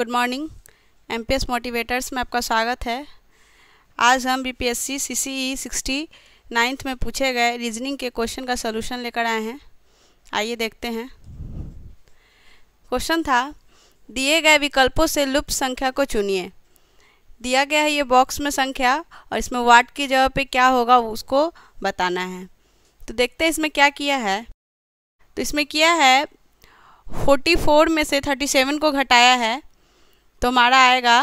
good morning M P S motivators में आपका स्वागत है आज हम B P S C C C E sixty ninth में पूछे गए रीजनिंग के क्वेश्चन का सलूशन लेकर आए हैं आइए देखते हैं क्वेश्चन था दिए गए विकल्पों से लुप्त संख्या को चुनिए दिया गया है ये बॉक्स में संख्या और इसमें वाट की जगह पे क्या होगा उसको बताना है तो देखते हैं इसमें क्या किया है तो इसमें किया है फोर्टी फोर में से थर्टी सेवन को घटाया है तो हमारा आएगा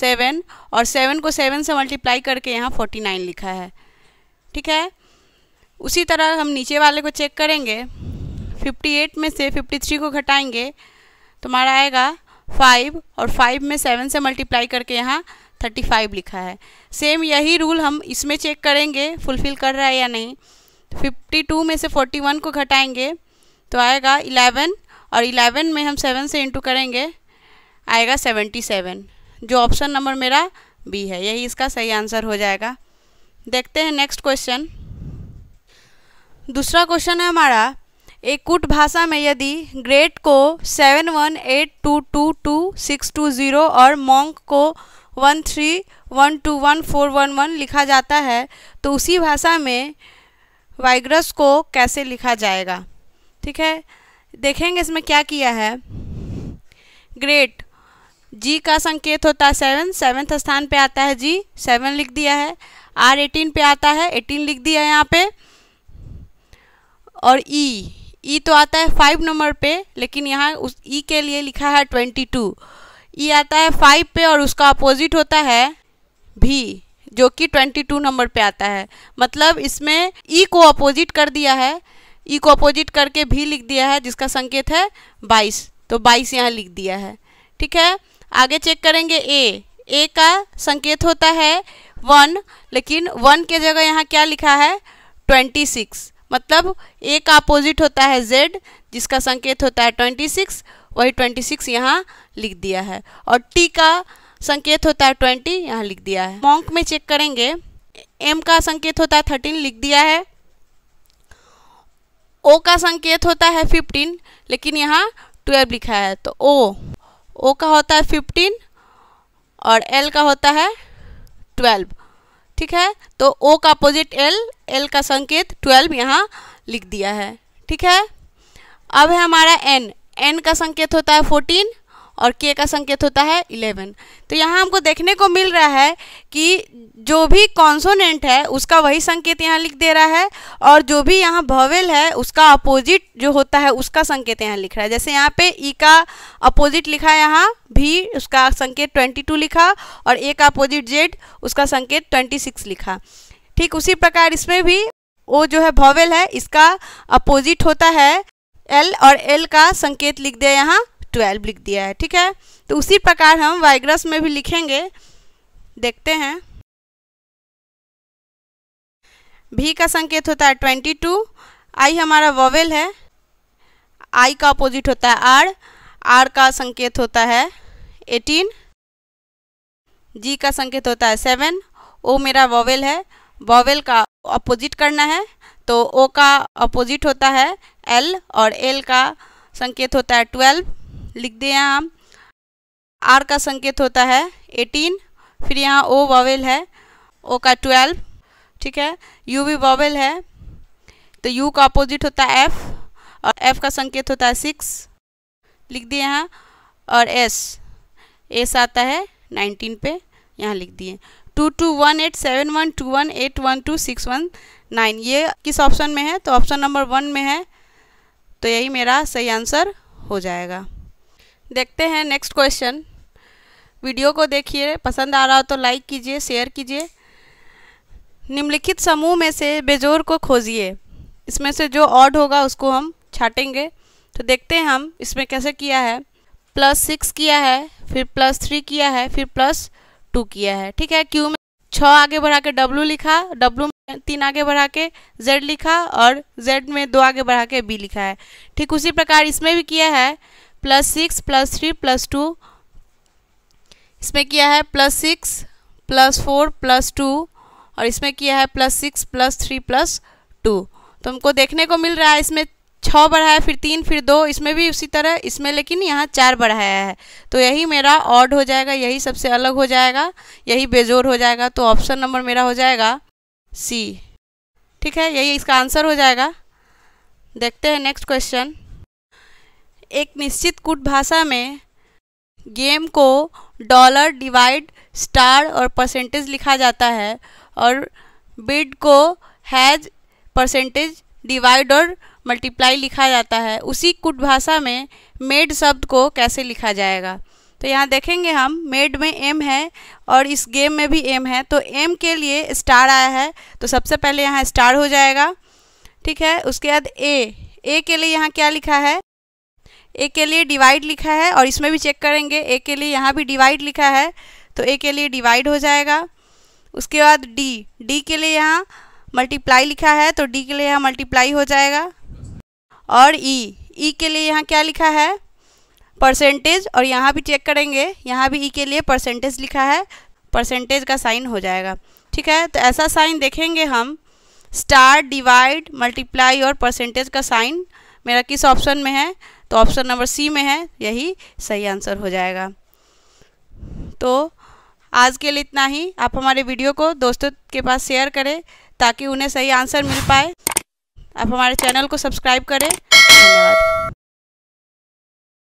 सेवन और सेवन को सेवन से मल्टीप्लाई करके यहाँ फोर्टी नाइन लिखा है ठीक है उसी तरह हम नीचे वाले को चेक करेंगे फिफ्टी एट में से फिफ्टी थ्री को घटाएंगे तो हमारा आएगा फाइव और फाइव में सेवन से मल्टीप्लाई करके यहाँ थर्टी फाइव लिखा है सेम यही रूल हम इसमें चेक करेंगे फुलफ़िल कर रहा है या नहीं फिफ्टी टू में से फोर्टी वन को घटाएंगे तो आएगा इलेवन और इलेवन में हम सेवन से इंटू करेंगे आएगा सेवेंटी सेवन जो ऑप्शन नंबर मेरा बी है यही इसका सही आंसर हो जाएगा देखते हैं नेक्स्ट क्वेश्चन दूसरा क्वेश्चन है हमारा एक कुट भाषा में यदि ग्रेट को seven one eight two two two six two zero और मोंग को one three one two one four one one लिखा जाता है तो उसी भाषा में वाइग्रस को कैसे लिखा जाएगा ठीक है देखेंगे इसमें क्या किया है ग्रेट जी का संकेत होता है सेवन सेवन्थ स्थान पे आता है जी सेवन लिख दिया है आर एटीन पे आता है एटीन लिख दिया है यहाँ पे और ई ई तो आता है फाइव नंबर पे लेकिन यहाँ उस ई के लिए लिखा है ट्वेंटी टू ई आता है फाइव पे और उसका अपोजिट होता है भी जो कि ट्वेंटी टू नंबर पे आता है मतलब इसमें ई को अपोजिट कर दिया है ई को अपोजिट करके भी लिख दिया है जिसका संकेत है बाईस तो बाईस यहाँ लिख दिया है ठीक है आगे चेक करेंगे ए ए का संकेत होता है वन लेकिन वन के जगह यहाँ क्या लिखा है ट्वेंटी सिक्स मतलब ए का अपोजिट होता है जेड जिसका संकेत होता है ट्वेंटी सिक्स वही ट्वेंटी सिक्स यहाँ लिख दिया है और टी का संकेत होता है ट्वेंटी यहाँ लिख दिया है मॉन्क में चेक करेंगे एम का संकेत होता है थर्टीन लिख दिया है ओ का संकेत होता है फिफ्टीन लेकिन यहाँ ट्वेल्व लिखा है तो ओ ओ का होता है फिफ्टीन और एल का होता है ट्वेल्व ठीक है तो ओ का अपोजिट एल एल का संकेत ट्वेल्व यहाँ लिख दिया है ठीक है अब है हमारा एन एन का संकेत होता है फोर्टीन और के का संकेत होता है इलेवन तो यहाँ हमको देखने को मिल रहा है कि जो भी कॉन्सोनेंट है उसका वही संकेत यहाँ लिख दे रहा है और जो भी यहाँ भवेल है उसका अपोजिट जो होता है उसका संकेत यहाँ लिख रहा है जैसे यहाँ पे ई e का अपोजिट लिखा है यहाँ भी उसका संकेत ट्वेंटी टू लिखा और ए का अपोजिट जेड उसका संकेत ट्वेंटी सिक्स लिखा ठीक उसी प्रकार इसमें भी ओ जो है भवेल है इसका अपोजिट होता है एल और एल का संकेत लिख दिया यहाँ ट्वेल्व लिख दिया है ठीक है तो उसी प्रकार हम वाइग्रस में भी लिखेंगे देखते हैं भी का संकेत होता है ट्वेंटी टू आई हमारा वॉवेल है आई का अपोजिट होता है आर आर का संकेत होता है एटीन जी का संकेत होता है सेवन ओ मेरा वॉवेल है वॉवेल का अपोजिट करना है तो ओ का अपोजिट होता है एल और एल का संकेत होता है ट्वेल्व लिख दें हम आर का संकेत होता है एटीन फिर यहाँ ओ वॉवेल है ओ का ट्वेल्व ठीक है यू भी वॉवेल है तो यू का अपोजिट होता है एफ और एफ का संकेत होता है सिक्स लिख दिए यहाँ और एस एस आता है नाइनटीन पे यहाँ लिख दिए two two one eight seven one two one eight one two six one nine ये किस ऑप्शन में है तो ऑप्शन नंबर वन में है तो यही मेरा सही आंसर हो जाएगा देखते हैं नेक्स्ट क्वेश्चन वीडियो को देखिए पसंद आ रहा हो तो लाइक कीजिए शेयर कीजिए निम्नलिखित समूह में से बेजोर को खोजिए इसमें से जो ऑड होगा उसको हम छाटेंगे तो देखते हैं हम इसमें कैसे किया है प्लस सिक्स किया है फिर प्लस थ्री किया है फिर प्लस टू किया है ठीक है क्यू में छः आगे बढ़ा के डब्लू लिखा डब्लू में तीन आगे बढ़ा के जेड लिखा और जेड में दो आगे बढ़ा के बी लिखा है ठीक उसी प्रकार इसमें भी किया है plus six plus three plus two इसमें किया है plus six plus four plus two और इसमें किया है plus six plus three plus two तो हमको देखने को मिल रहा है इसमें छः बढ़ाया फिर तीन फिर दो इसमें भी उसी तरह इसमें लेकिन यहाँ चार बढ़ाया है तो यही मेरा ऑड हो जाएगा यही सबसे अलग हो जाएगा यही बेजोर हो जाएगा तो ऑप्शन नंबर मेरा हो जाएगा सी ठीक है यही इसका आंसर हो जाएगा देखते हैं नेक्स्ट क्वेश्चन एक निश्चित कूट भाषा में गेम को डॉलर डिवाइड स्टार और परसेंटेज लिखा जाता है और बिड को हैज परसेंटेज डिवाइड और मल्टीप्लाई लिखा जाता है उसी कुट भाषा में मेड शब्द को कैसे लिखा जाएगा तो यहाँ देखेंगे हम मेड में एम है और इस गेम में भी एम है तो एम के लिए स्टार आया है तो सबसे पहले यहाँ स्टार हो जाएगा ठीक है उसके बाद ए ए के लिए यहाँ क्या लिखा है ए के लिए डिवाइड लिखा है और इसमें भी चेक करेंगे ए के लिए यहाँ भी डिवाइड लिखा है तो ए के लिए डिवाइड हो जाएगा उसके बाद डी डी के लिए यहाँ मल्टीप्लाई लिखा है तो डी के लिए यहाँ मल्टीप्लाई हो जाएगा और ई e, ई e के लिए यहाँ क्या लिखा है परसेंटेज और यहाँ भी चेक करेंगे यहाँ भी ई e के लिए परसेंटेज लिखा है परसेंटेज का साइन हो जाएगा ठीक है तो ऐसा साइन देखेंगे हम स्टार डिवाइड मल्टीप्लाई और परसेंटेज का साइन मेरा किस ऑप्शन में है तो ऑप्शन नंबर सी में है यही सही आंसर हो जाएगा तो आज के लिए इतना ही आप हमारे वीडियो को दोस्तों के पास शेयर करें ताकि उन्हें सही आंसर मिल पाए आप हमारे चैनल को सब्सक्राइब करें धन्यवाद